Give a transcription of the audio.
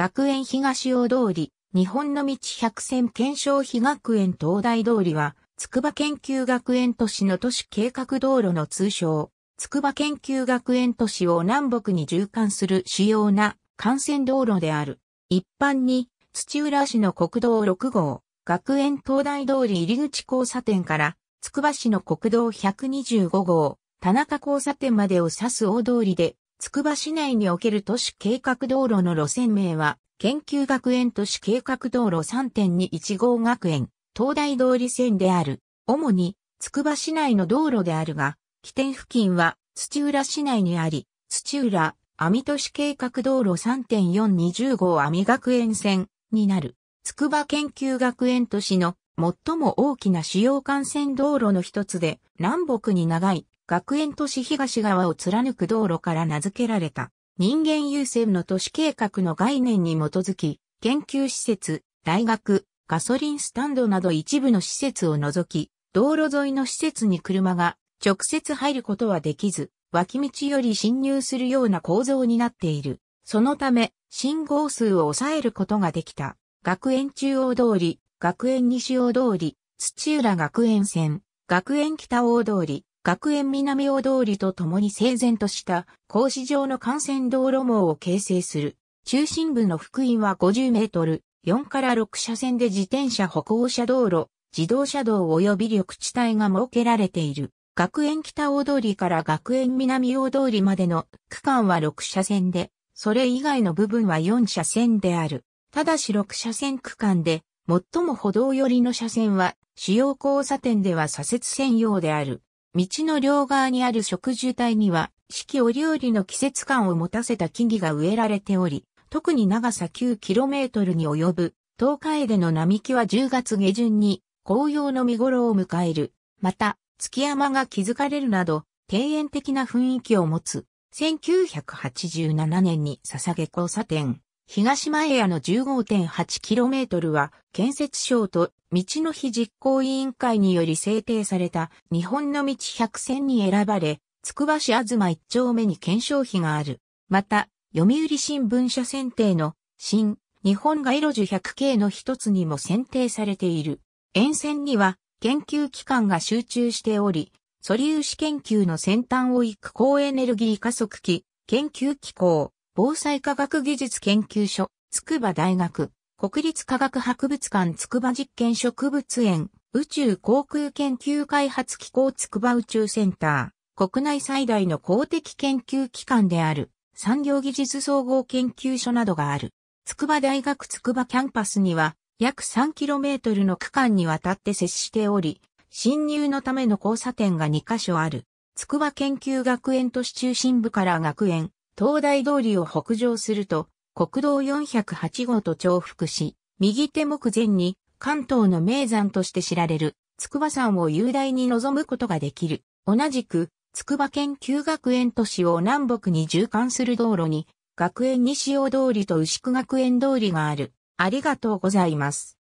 学園東大通り、日本の道百選検証非学園東大通りは、筑波研究学園都市の都市計画道路の通称、筑波研究学園都市を南北に縦貫する主要な幹線道路である。一般に、土浦市の国道6号、学園東大通り入口交差点から、筑波市の国道125号、田中交差点までを指す大通りで、つくば市内における都市計画道路の路線名は、研究学園都市計画道路3.21号学園、東大通り線である。主に、つくば市内の道路であるが、起点付近は土浦市内にあり、土浦、阿都市計画道路3.420号阿学園線になる。つくば研究学園都市の最も大きな主要幹線道路の一つで、南北に長い学園都市東側を貫く道路から名付けられた人間優先の都市計画の概念に基づき、研究施設、大学、ガソリンスタンドなど一部の施設を除き、道路沿いの施設に車が直接入ることはできず、脇道より侵入するような構造になっている。そのため、信号数を抑えることができた。学園中央通り、学園西大通り、土浦学園線、学園北大通り、学園南大通りと共に整然とした格子状の幹線道路網を形成する。中心部の福井は50メートル、4から6車線で自転車歩行者道路、自動車道及び緑地帯が設けられている。学園北大通りから学園南大通りまでの区間は6車線で、それ以外の部分は4車線である。ただし6車線区間で、最も歩道寄りの車線は、主要交差点では左折専用である。道の両側にある植樹帯には、四季折々の季節感を持たせた木々が植えられており、特に長さ 9km に及ぶ、東海での並木は10月下旬に紅葉の見頃を迎える。また、月山が築かれるなど、庭園的な雰囲気を持つ。1987年に捧げ交差点、東前屋の 15.8km は建設省と道の日実行委員会により制定された日本の道百選に選ばれ、つくば市東一丁目に検証費がある。また、読売新聞社選定の新日本街路樹1 0 0の一つにも選定されている。沿線には研究機関が集中しており、素粒子研究の先端を行く高エネルギー加速器、研究機構、防災科学技術研究所、筑波大学、国立科学博物館筑波実験植物園、宇宙航空研究開発機構筑波宇宙センター、国内最大の公的研究機関である、産業技術総合研究所などがある。筑波大学筑波キャンパスには、約 3km の区間にわたって接しており、侵入のための交差点が2カ所ある。筑波研究学園都市中心部から学園、東大通りを北上すると、国道408号と重複し、右手目前に関東の名山として知られる筑波山を雄大に望むことができる。同じく、筑波研究学園都市を南北に縦貫する道路に、学園西大通りと牛久学園通りがある。ありがとうございます。